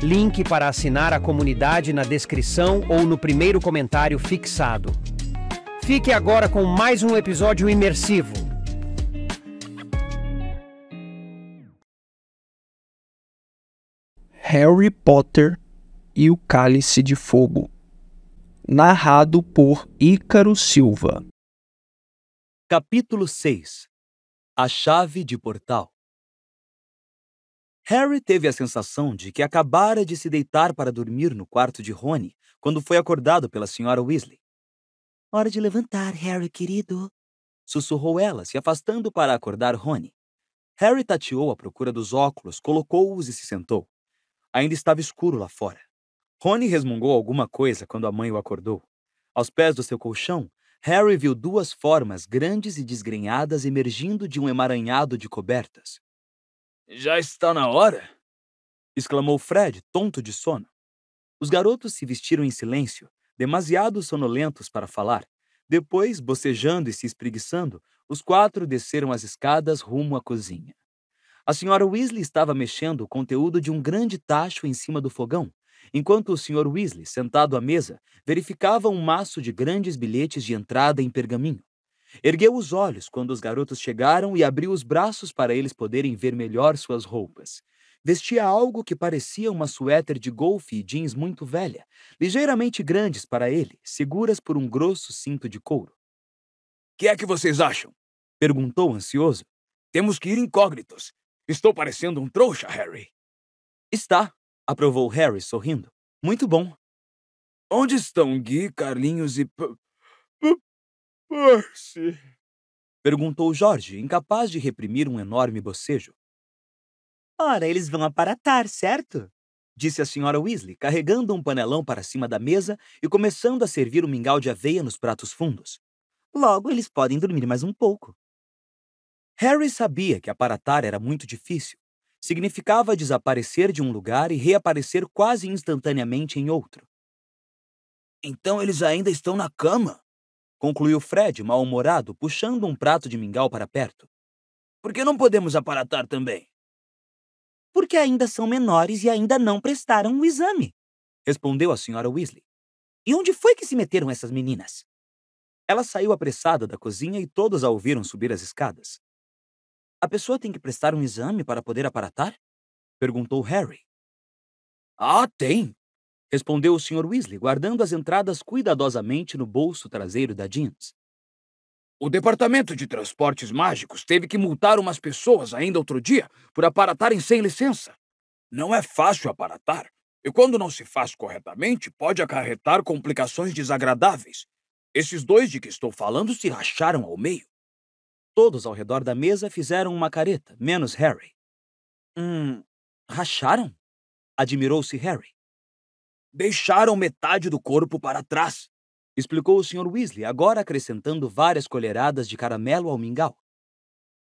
Link para assinar a comunidade na descrição ou no primeiro comentário fixado. Fique agora com mais um episódio imersivo. Harry Potter e o Cálice de Fogo. Narrado por Ícaro Silva. Capítulo 6 A Chave de Portal Harry teve a sensação de que acabara de se deitar para dormir no quarto de Rony quando foi acordado pela senhora Weasley. Hora de levantar, Harry querido, sussurrou ela, se afastando para acordar Rony. Harry tateou à procura dos óculos, colocou-os e se sentou. Ainda estava escuro lá fora. Rony resmungou alguma coisa quando a mãe o acordou. Aos pés do seu colchão, Harry viu duas formas grandes e desgrenhadas emergindo de um emaranhado de cobertas. Já está na hora? exclamou Fred, tonto de sono. Os garotos se vestiram em silêncio, demasiado sonolentos para falar. Depois, bocejando e se espreguiçando, os quatro desceram as escadas rumo à cozinha. A senhora Weasley estava mexendo o conteúdo de um grande tacho em cima do fogão, enquanto o senhor Weasley, sentado à mesa, verificava um maço de grandes bilhetes de entrada em pergaminho. Ergueu os olhos quando os garotos chegaram e abriu os braços para eles poderem ver melhor suas roupas. Vestia algo que parecia uma suéter de golfe e jeans muito velha, ligeiramente grandes para ele, seguras por um grosso cinto de couro. Que é que vocês acham? perguntou ansioso. Temos que ir incógnitos. Estou parecendo um trouxa, Harry. Está, aprovou Harry sorrindo. Muito bom. Onde estão Gui, Carlinhos e P Percy! Perguntou Jorge, incapaz de reprimir um enorme bocejo. Ora, eles vão aparatar, certo? Disse a senhora Weasley, carregando um panelão para cima da mesa e começando a servir o um mingau de aveia nos pratos fundos. Logo, eles podem dormir mais um pouco. Harry sabia que aparatar era muito difícil. Significava desaparecer de um lugar e reaparecer quase instantaneamente em outro. Então eles ainda estão na cama? concluiu Fred, mal-humorado, puxando um prato de mingau para perto. Por que não podemos aparatar também? Porque ainda são menores e ainda não prestaram o exame, respondeu a senhora Weasley. E onde foi que se meteram essas meninas? Ela saiu apressada da cozinha e todos a ouviram subir as escadas. A pessoa tem que prestar um exame para poder aparatar? perguntou Harry. Ah, tem, respondeu o Sr. Weasley, guardando as entradas cuidadosamente no bolso traseiro da jeans. O Departamento de Transportes Mágicos teve que multar umas pessoas ainda outro dia por aparatarem sem licença. Não é fácil aparatar, e quando não se faz corretamente, pode acarretar complicações desagradáveis. Esses dois de que estou falando se racharam ao meio. Todos ao redor da mesa fizeram uma careta, menos Harry. Hum, racharam? Admirou-se Harry. Deixaram metade do corpo para trás, explicou o Sr. Weasley, agora acrescentando várias colheradas de caramelo ao mingau.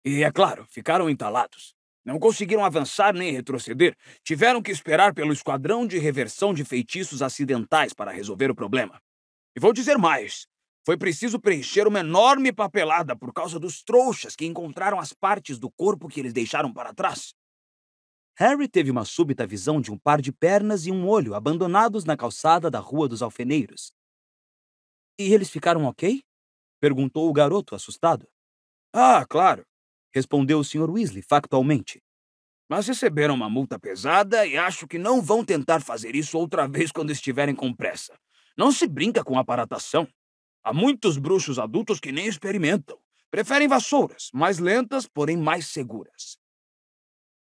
E é claro, ficaram entalados. Não conseguiram avançar nem retroceder. Tiveram que esperar pelo esquadrão de reversão de feitiços acidentais para resolver o problema. E vou dizer mais: foi preciso preencher uma enorme papelada por causa dos trouxas que encontraram as partes do corpo que eles deixaram para trás. Harry teve uma súbita visão de um par de pernas e um olho abandonados na calçada da Rua dos Alfeneiros. E eles ficaram ok? perguntou o garoto, assustado. Ah, claro, respondeu o Sr. Weasley factualmente. Mas receberam uma multa pesada e acho que não vão tentar fazer isso outra vez quando estiverem com pressa. Não se brinca com aparatação. Há muitos bruxos adultos que nem experimentam. Preferem vassouras, mais lentas, porém mais seguras.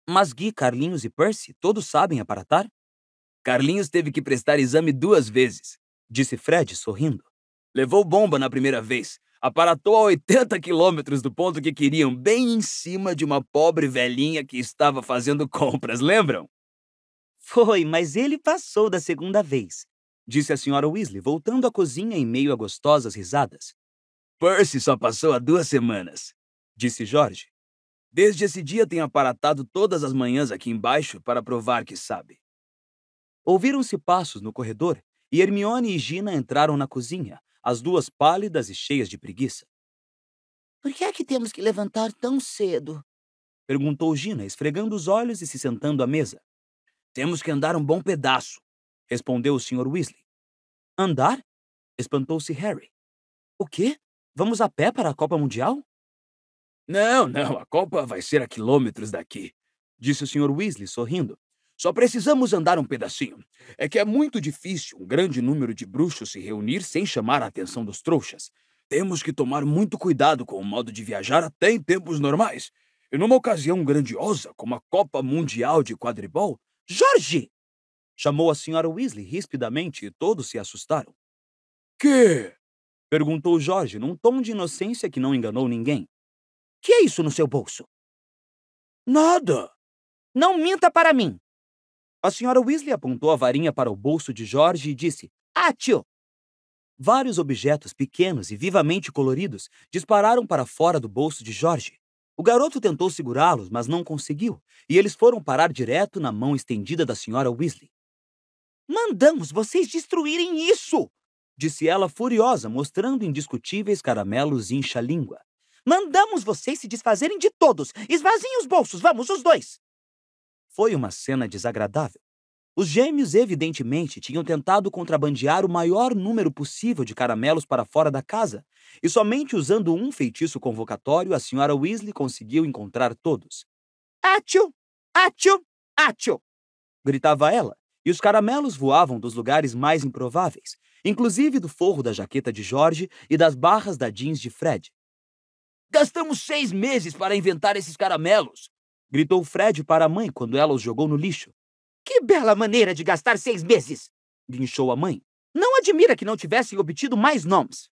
Mas Gui, Carlinhos e Percy, todos sabem aparatar? Carlinhos teve que prestar exame duas vezes, disse Fred, sorrindo. Levou bomba na primeira vez, aparatou a 80 quilômetros do ponto que queriam, bem em cima de uma pobre velhinha que estava fazendo compras, lembram? Foi, mas ele passou da segunda vez, disse a senhora Weasley, voltando à cozinha em meio a gostosas risadas. Percy só passou há duas semanas, disse Jorge. Desde esse dia tem aparatado todas as manhãs aqui embaixo para provar que sabe. Ouviram-se passos no corredor e Hermione e Gina entraram na cozinha, as duas pálidas e cheias de preguiça. Por que é que temos que levantar tão cedo? perguntou Gina, esfregando os olhos e se sentando à mesa. Temos que andar um bom pedaço, respondeu o Sr. Weasley. Andar? espantou-se Harry. O quê? Vamos a pé para a Copa Mundial? Não, não, a Copa vai ser a quilômetros daqui, disse o Sr. Weasley, sorrindo. Só precisamos andar um pedacinho. É que é muito difícil um grande número de bruxos se reunir sem chamar a atenção dos trouxas. Temos que tomar muito cuidado com o modo de viajar até em tempos normais. E numa ocasião grandiosa, como a Copa Mundial de Quadribol, Jorge! Chamou a senhora Weasley rispidamente e todos se assustaram. Que? Perguntou Jorge num tom de inocência que não enganou ninguém. Que é isso no seu bolso? Nada. Não minta para mim. A senhora Weasley apontou a varinha para o bolso de Jorge e disse: Ah, tio! Vários objetos pequenos e vivamente coloridos dispararam para fora do bolso de Jorge. O garoto tentou segurá-los, mas não conseguiu, e eles foram parar direto na mão estendida da senhora Weasley. Mandamos vocês destruírem isso! disse ela furiosa, mostrando indiscutíveis caramelos incha-língua. Mandamos vocês se desfazerem de todos. Esvaziem os bolsos, vamos, os dois. Foi uma cena desagradável. Os gêmeos, evidentemente, tinham tentado contrabandear o maior número possível de caramelos para fora da casa, e somente usando um feitiço convocatório a senhora Weasley conseguiu encontrar todos. atio atio atio gritava ela, e os caramelos voavam dos lugares mais improváveis, inclusive do forro da jaqueta de Jorge e das barras da jeans de Fred. Gastamos seis meses para inventar esses caramelos! gritou Fred para a mãe quando ela os jogou no lixo. Que bela maneira de gastar seis meses! guinchou a mãe. Não admira que não tivessem obtido mais nomes.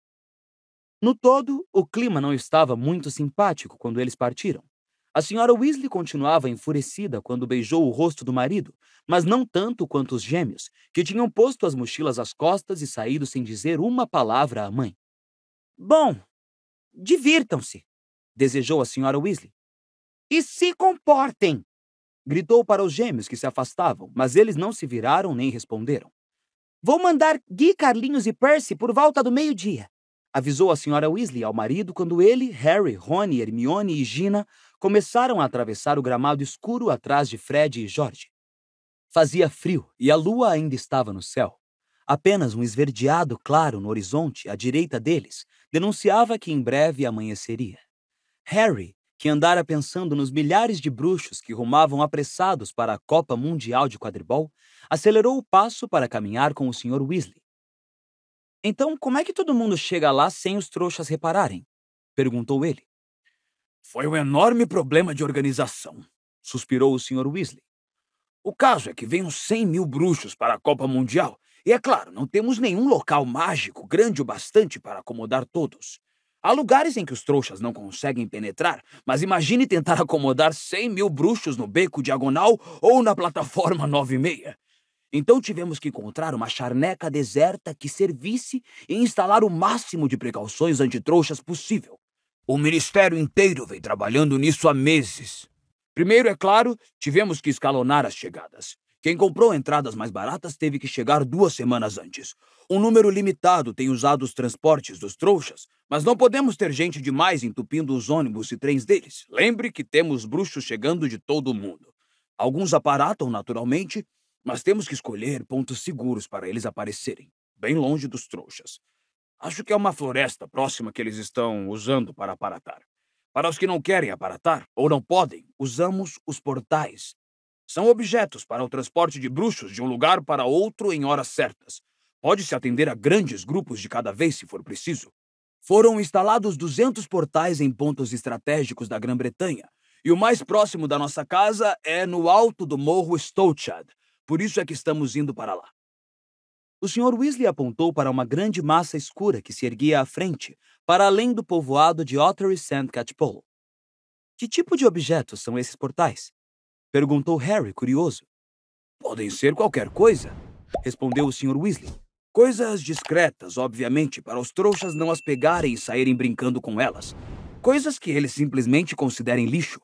No todo, o clima não estava muito simpático quando eles partiram. A senhora Weasley continuava enfurecida quando beijou o rosto do marido, mas não tanto quanto os gêmeos, que tinham posto as mochilas às costas e saído sem dizer uma palavra à mãe. Bom, Divirtam-se, desejou a senhora Weasley. E se comportem! Gritou para os gêmeos que se afastavam, mas eles não se viraram nem responderam. Vou mandar Gui, Carlinhos e Percy por volta do meio-dia, avisou a senhora Weasley ao marido quando ele, Harry, Rony, Hermione e Gina começaram a atravessar o gramado escuro atrás de Fred e George. Fazia frio e a lua ainda estava no céu. Apenas um esverdeado claro no horizonte à direita deles denunciava que em breve amanheceria. Harry, que andara pensando nos milhares de bruxos que rumavam apressados para a Copa Mundial de Quadribol, acelerou o passo para caminhar com o Sr. Weasley. Então, como é que todo mundo chega lá sem os trouxas repararem? perguntou ele. Foi um enorme problema de organização, suspirou o Sr. Weasley. O caso é que venham 100 mil bruxos para a Copa Mundial e é claro, não temos nenhum local mágico grande o bastante para acomodar todos. Há lugares em que os trouxas não conseguem penetrar, mas imagine tentar acomodar 100 mil bruxos no beco diagonal ou na plataforma 96. Então tivemos que encontrar uma charneca deserta que servisse e instalar o máximo de precauções antitrouxas possível. O ministério inteiro vem trabalhando nisso há meses. Primeiro, é claro, tivemos que escalonar as chegadas. Quem comprou entradas mais baratas teve que chegar duas semanas antes. Um número limitado tem usado os transportes dos trouxas, mas não podemos ter gente demais entupindo os ônibus e trens deles. Lembre que temos bruxos chegando de todo o mundo. Alguns aparatam naturalmente, mas temos que escolher pontos seguros para eles aparecerem, bem longe dos trouxas. Acho que é uma floresta próxima que eles estão usando para aparatar. Para os que não querem aparatar ou não podem, usamos os portais são objetos para o transporte de bruxos de um lugar para outro em horas certas. Pode-se atender a grandes grupos de cada vez se for preciso. Foram instalados 200 portais em pontos estratégicos da Grã-Bretanha, e o mais próximo da nossa casa é no alto do morro Stowchad. Por isso é que estamos indo para lá. O Sr. Weasley apontou para uma grande massa escura que se erguia à frente, para além do povoado de Ottery Sand Catchpole. Que tipo de objetos são esses portais? Perguntou Harry, curioso. Podem ser qualquer coisa, respondeu o Sr. Weasley. Coisas discretas, obviamente, para os trouxas não as pegarem e saírem brincando com elas. Coisas que eles simplesmente considerem lixo.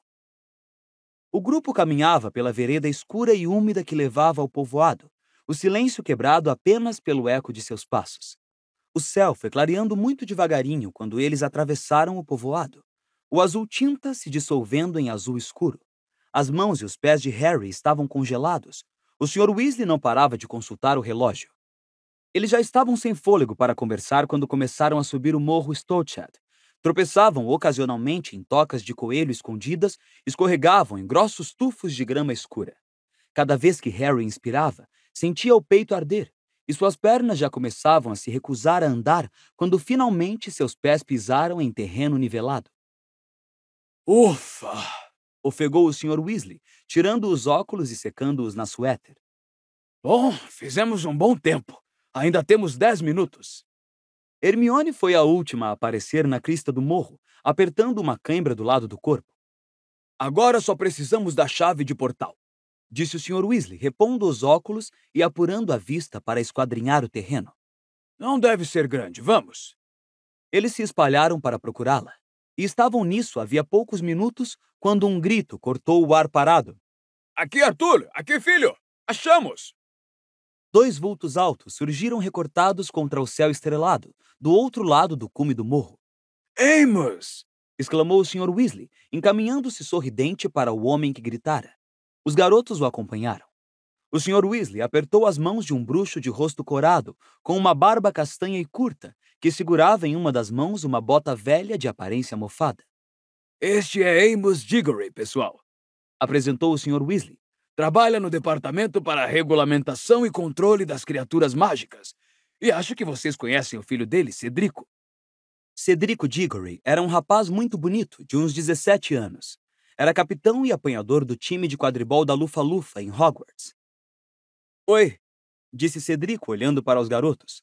O grupo caminhava pela vereda escura e úmida que levava ao povoado, o silêncio quebrado apenas pelo eco de seus passos. O céu foi clareando muito devagarinho quando eles atravessaram o povoado, o azul tinta se dissolvendo em azul escuro. As mãos e os pés de Harry estavam congelados. O Sr. Weasley não parava de consultar o relógio. Eles já estavam sem fôlego para conversar quando começaram a subir o morro Stolchad. Tropeçavam ocasionalmente em tocas de coelho escondidas, escorregavam em grossos tufos de grama escura. Cada vez que Harry inspirava, sentia o peito arder, e suas pernas já começavam a se recusar a andar quando finalmente seus pés pisaram em terreno nivelado. Ufa! ofegou o Sr. Weasley, tirando os óculos e secando-os na suéter. Bom, fizemos um bom tempo. Ainda temos dez minutos. Hermione foi a última a aparecer na crista do morro, apertando uma cãibra do lado do corpo. Agora só precisamos da chave de portal, disse o Sr. Weasley, repondo os óculos e apurando a vista para esquadrinhar o terreno. Não deve ser grande, vamos. Eles se espalharam para procurá-la, e estavam nisso havia poucos minutos quando um grito cortou o ar parado. Aqui, Arthur! Aqui, filho! Achamos! Dois vultos altos surgiram recortados contra o céu estrelado, do outro lado do cume do morro. Amos! exclamou o Sr. Weasley, encaminhando-se sorridente para o homem que gritara. Os garotos o acompanharam. O Sr. Weasley apertou as mãos de um bruxo de rosto corado, com uma barba castanha e curta, que segurava em uma das mãos uma bota velha de aparência mofada. Este é Amos Diggory, pessoal, apresentou o Sr. Weasley. Trabalha no Departamento para Regulamentação e Controle das Criaturas Mágicas. E acho que vocês conhecem o filho dele, Cedrico. Cedrico Diggory era um rapaz muito bonito, de uns 17 anos. Era capitão e apanhador do time de quadribol da Lufa-Lufa, em Hogwarts Oi, disse Cedrico olhando para os garotos.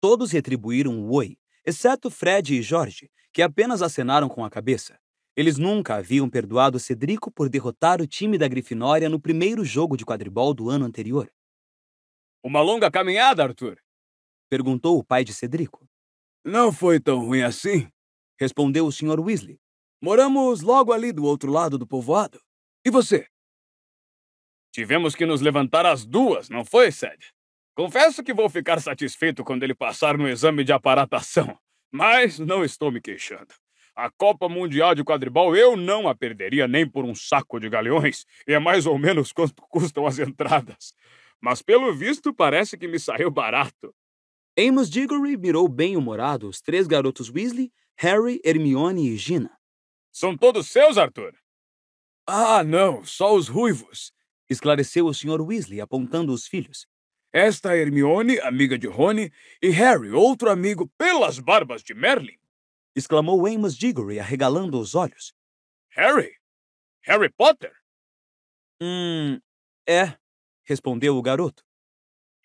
Todos retribuíram o oi, exceto Fred e Jorge, que apenas acenaram com a cabeça. Eles nunca haviam perdoado Cedrico por derrotar o time da Grifinória no primeiro jogo de quadribol do ano anterior. Uma longa caminhada, Arthur? perguntou o pai de Cedrico. Não foi tão ruim assim, respondeu o Sr. Weasley. Moramos logo ali do outro lado do povoado. E você? Tivemos que nos levantar às duas, não foi, Sed? Confesso que vou ficar satisfeito quando ele passar no exame de aparatação, mas não estou me queixando. A Copa Mundial de Quadribol eu não a perderia nem por um saco de galeões, e é mais ou menos quanto custam as entradas. Mas pelo visto parece que me saiu barato. Amos Diggory mirou bem-humorado os três garotos Weasley, Harry, Hermione e Gina. São todos seus, Arthur? Ah, não, só os ruivos esclareceu o Sr. Weasley, apontando os filhos. Esta é Hermione, amiga de Rony, e Harry, outro amigo pelas barbas de Merlin! exclamou Amos Diggory, arregalando os olhos. Harry? Harry Potter? Hum, é, respondeu o garoto.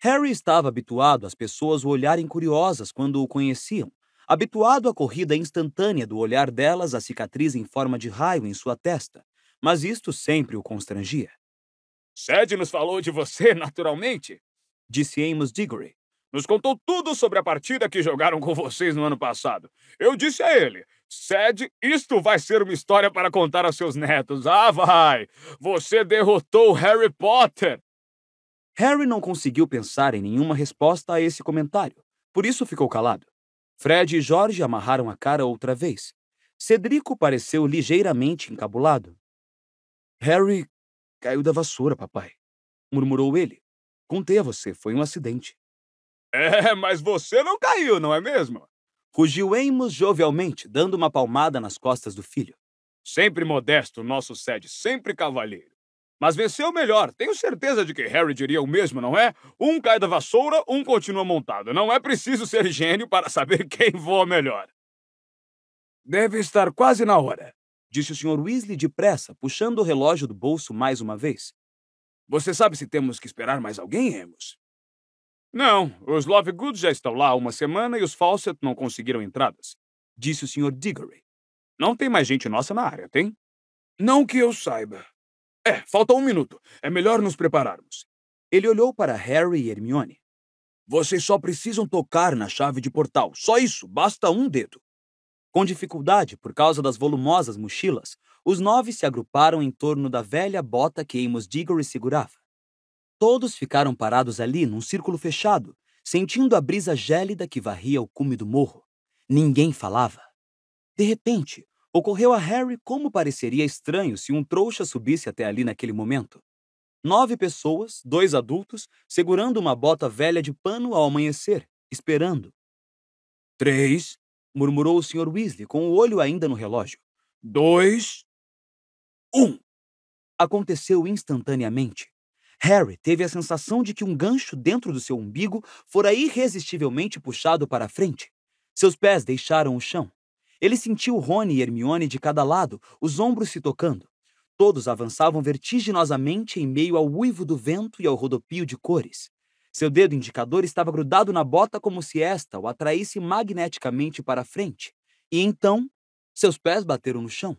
Harry estava habituado às pessoas o olharem curiosas quando o conheciam, habituado à corrida instantânea do olhar delas à cicatriz em forma de raio em sua testa, mas isto sempre o constrangia. Sed nos falou de você, naturalmente, disse Amos Diggory. Nos contou tudo sobre a partida que jogaram com vocês no ano passado. Eu disse a ele: Sed, isto vai ser uma história para contar aos seus netos. Ah, vai! Você derrotou Harry Potter! Harry não conseguiu pensar em nenhuma resposta a esse comentário, por isso ficou calado. Fred e Jorge amarraram a cara outra vez. Cedrico pareceu ligeiramente encabulado. Harry Caiu da vassoura, papai. Murmurou ele. Contei a você, foi um acidente. É, mas você não caiu, não é mesmo? Rugiu Amos jovialmente, dando uma palmada nas costas do filho. Sempre modesto, nosso sede, sempre cavalheiro. Mas venceu melhor. Tenho certeza de que Harry diria o mesmo, não é? Um cai da vassoura, um continua montado. Não é preciso ser gênio para saber quem voa melhor. Deve estar quase na hora, disse o Sr. Weasley depressa, puxando o relógio do bolso mais uma vez. Você sabe se temos que esperar mais alguém, Remus? Não, os Lovegood já estão lá há uma semana e os Fawcett não conseguiram entradas, disse o Sr. Diggory. Não tem mais gente nossa na área, tem? Não que eu saiba. É, falta um minuto. É melhor nos prepararmos. Ele olhou para Harry e Hermione. Vocês só precisam tocar na chave de portal. Só isso, basta um dedo. Com dificuldade, por causa das volumosas mochilas, os nove se agruparam em torno da velha bota que Amos Diggory segurava. Todos ficaram parados ali num círculo fechado, sentindo a brisa gélida que varria o cume do morro. Ninguém falava. De repente, ocorreu a Harry como pareceria estranho se um trouxa subisse até ali naquele momento. Nove pessoas, dois adultos, segurando uma bota velha de pano ao amanhecer, esperando. Três, murmurou o Sr. Weasley com o olho ainda no relógio. Dois. Um! Aconteceu instantaneamente. Harry teve a sensação de que um gancho dentro do seu umbigo fora irresistivelmente puxado para a frente. Seus pés deixaram o chão. Ele sentiu Rony e Hermione de cada lado, os ombros se tocando. Todos avançavam vertiginosamente em meio ao uivo do vento e ao rodopio de cores. Seu dedo indicador estava grudado na bota como se esta o atraísse magneticamente para a frente, e então seus pés bateram no chão.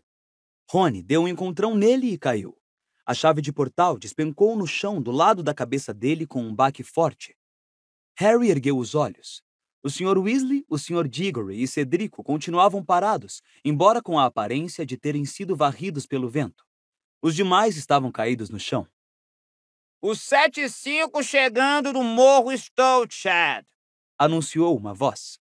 Rony deu um encontrão nele e caiu. A chave de portal despencou no chão do lado da cabeça dele com um baque forte. Harry ergueu os olhos. O Sr. Weasley, o Sr. Diggory e Cedrico continuavam parados, embora com a aparência de terem sido varridos pelo vento. Os demais estavam caídos no chão. Os 75 chegando do Morro Stolchad, anunciou uma voz.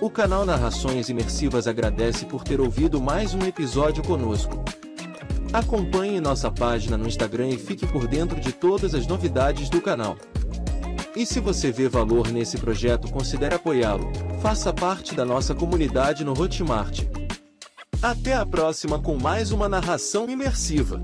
O canal Narrações Imersivas agradece por ter ouvido mais um episódio conosco. Acompanhe nossa página no Instagram e fique por dentro de todas as novidades do canal. E se você vê valor nesse projeto, considere apoiá-lo. Faça parte da nossa comunidade no Hotmart até a próxima com mais uma narração imersiva.